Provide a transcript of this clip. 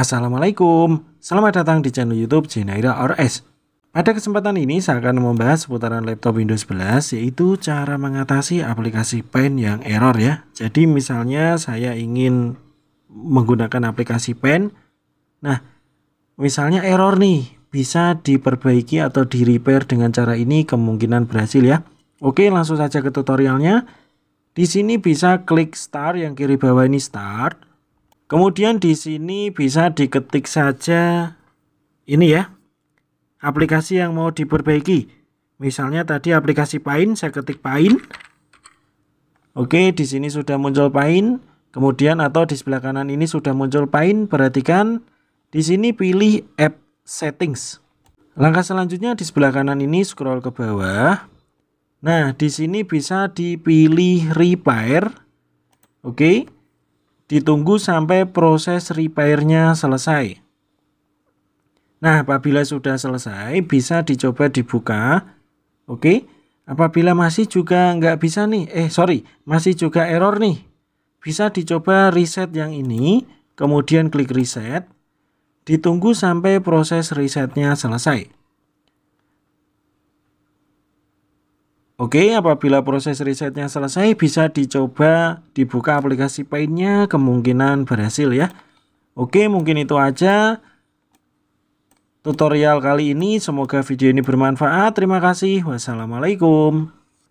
Assalamualaikum, selamat datang di channel YouTube Jenaira RS. Pada kesempatan ini saya akan membahas seputaran laptop Windows 11 yaitu cara mengatasi aplikasi Paint yang error ya. Jadi misalnya saya ingin menggunakan aplikasi Paint. Nah, misalnya error nih, bisa diperbaiki atau di repair dengan cara ini kemungkinan berhasil ya. Oke, langsung saja ke tutorialnya. Di sini bisa klik start yang kiri bawah ini start Kemudian di sini bisa diketik saja ini ya, aplikasi yang mau diperbaiki. Misalnya tadi aplikasi Paint, saya ketik Paint. Oke, di sini sudah muncul Paint. Kemudian atau di sebelah kanan ini sudah muncul Paint. Perhatikan di sini pilih App Settings. Langkah selanjutnya di sebelah kanan ini scroll ke bawah. Nah, di sini bisa dipilih Repair. Oke ditunggu sampai proses repairnya selesai. Nah, apabila sudah selesai, bisa dicoba dibuka. Oke, apabila masih juga nggak bisa nih, eh sorry, masih juga error nih. Bisa dicoba reset yang ini, kemudian klik reset. Ditunggu sampai proses resetnya selesai. Oke, apabila proses risetnya selesai, bisa dicoba dibuka aplikasi Paintnya, kemungkinan berhasil ya. Oke, mungkin itu aja tutorial kali ini. Semoga video ini bermanfaat. Terima kasih. Wassalamualaikum.